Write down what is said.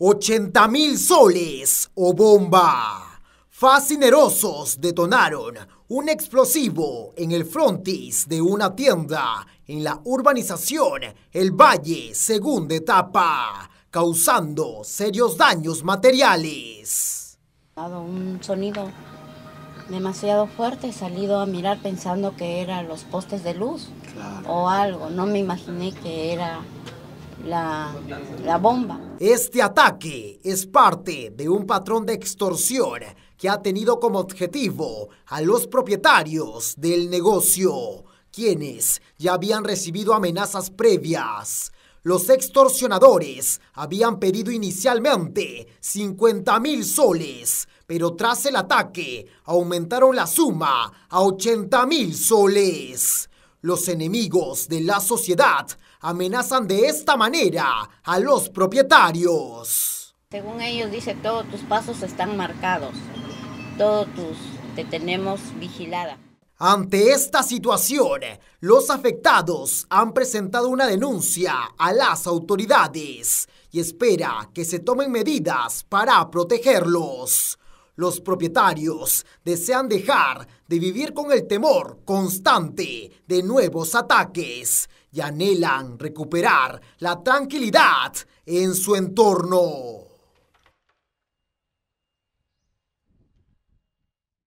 80.000 mil soles o oh bomba. Fascinerosos detonaron un explosivo en el frontis de una tienda en la urbanización El Valle Segunda Etapa, causando serios daños materiales. Dado un sonido demasiado fuerte, he salido a mirar pensando que eran los postes de luz o algo. No me imaginé que era la, bomba. Este ataque es parte de un patrón de extorsión que ha tenido como objetivo a los propietarios del negocio, quienes ya habían recibido amenazas previas. Los extorsionadores habían pedido inicialmente 50 mil soles, pero tras el ataque aumentaron la suma a 80 mil soles. Los enemigos de la sociedad amenazan de esta manera a los propietarios. Según ellos dice, todos tus pasos están marcados, todos tus te tenemos vigilada. Ante esta situación, los afectados han presentado una denuncia a las autoridades y espera que se tomen medidas para protegerlos los propietarios desean dejar de vivir con el temor constante de nuevos ataques y anhelan recuperar la tranquilidad en su entorno.